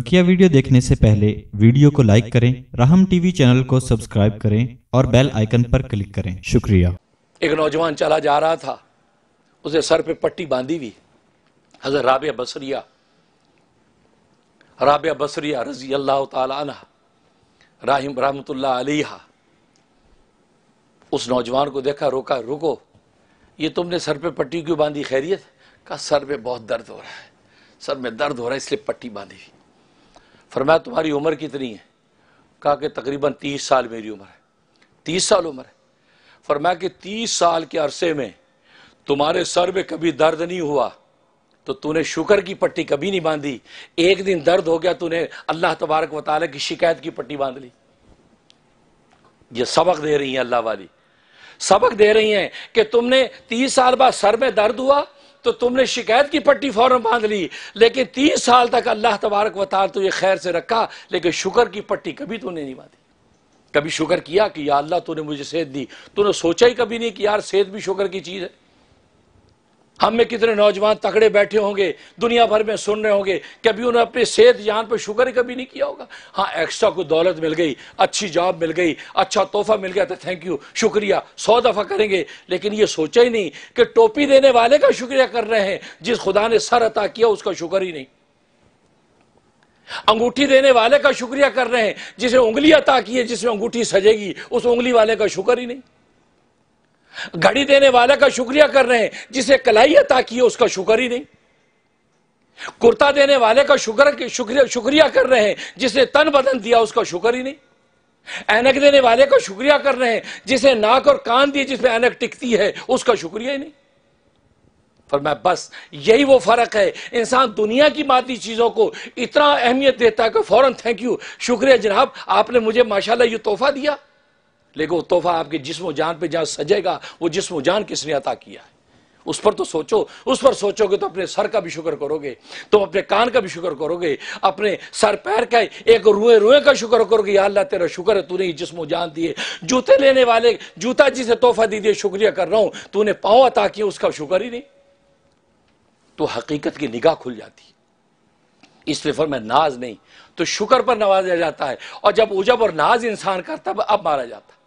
बकिया वीडियो देखने से पहले वीडियो को लाइक करें राहम टीवी चैनल को सब्सक्राइब करें और बेल आइकन पर क्लिक करें शुक्रिया एक नौजवान चला जा रहा था उसे सर पे पट्टी बांधी हुई हजर राबिया बसरिया राबिया बसरिया रजी अल्लाह तला राहिम अलीहा उस नौजवान को देखा रोका रुको ये तुमने सर पे पट्टी क्यों बांधी खैरियत का सर पे बहुत दर्द हो रहा है सर में दर्द हो रहा है इसलिए पट्टी बांधी हुई फरमाया तुम्हारी उम्र कितनी है कहा कि तकरीबन तीस साल मेरी उम्र है तीस साल उम्र है फरमाया कि तीस साल के अरसे में तुम्हारे सर में कभी दर्द नहीं हुआ तो तूने शुक्र की पट्टी कभी नहीं बांधी एक दिन दर्द हो गया तूने अल्लाह तबारक वाले की शिकायत की पट्टी बांध ली ये सबक दे रही है अल्लाह वाली सबक दे रही है कि तुमने तीस साल बाद सर में दर्द हुआ तो तुमने शिकायत की पट्टी फौरन बांध ली लेकिन तीस साल तक अल्लाह तबारक वाल तुझे खैर से रखा लेकिन शुक्र की पट्टी कभी तूने नहीं बांधी कभी शुक्र किया कि या अल्लाह तूने मुझे सेहत दी तूने सोचा ही कभी नहीं कि यार सेहत भी शुक्र की चीज़ है हम में कितने नौजवान तकड़े बैठे होंगे दुनिया भर में सुन रहे होंगे कभी उन्हें अपनी सेहत जान पर शुगर ही कभी नहीं किया होगा हाँ एक्स्ट्रा कोई दौलत मिल गई अच्छी जॉब मिल गई अच्छा तोहफा मिल गया तो थैंक यू शुक्रिया सौ दफ़ा करेंगे लेकिन ये सोचा ही नहीं कि टोपी देने वाले का शुक्रिया कर रहे हैं जिस खुदा ने सर अता किया उसका शुक्र ही नहीं अंगूठी देने वाले का शुक्रिया कर रहे हैं जिसे उंगली अता की है जिसमें अंगूठी सजेगी उस उंगली वाले का शुक्र ही नहीं घड़ी देने वाले का शुक्रिया कर रहे हैं जिसे कलाई अता की उसका शुक्र ही नहीं कुर्ता देने वाले का शुक्र शुक्रिया शुक्रिया कर रहे हैं जिसने तन बदन दिया उसका शुक्र ही नहीं ऐनक देने वाले का शुक्रिया कर रहे हैं जिसे नाक और कान दिए जिसमें ऐनक टिकती है उसका शुक्रिया ही नहीं पर मैं बस यही वो फर्क है इंसान दुनिया की मादी चीजों को इतना अहमियत देता है कि फौरन थैंक यू शुक्रिया जनाब आपने मुझे माशाल्लाह ये तोहफा दिया लेकिन वो तोहफा आपके जिसम जान पर जहाँ सजेगा वो जिसम जान किसने अता किया है उस पर तो सोचो उस पर सोचोगे तो अपने सर का भी शुक्र करोगे तुम तो अपने कान का भी शुक्र करोगे अपने सर पैर का एक रुए रुए का शुक्र करोगे या अल्लाह तेरा शुक्र है तूने जिसम जान दिए जूते लेने वाले जूता जी से तोहफा दी दिए शुक्रिया कर रहा हूँ तूने पाँव अता किए उसका शुक्र ही नहीं तो हकीकत की निगाह खुल जाती इस पेपर में नाज नहीं तो शुक्र पर नवाजा जाता है और जब उजब और नाज इंसान करता है अब मारा जाता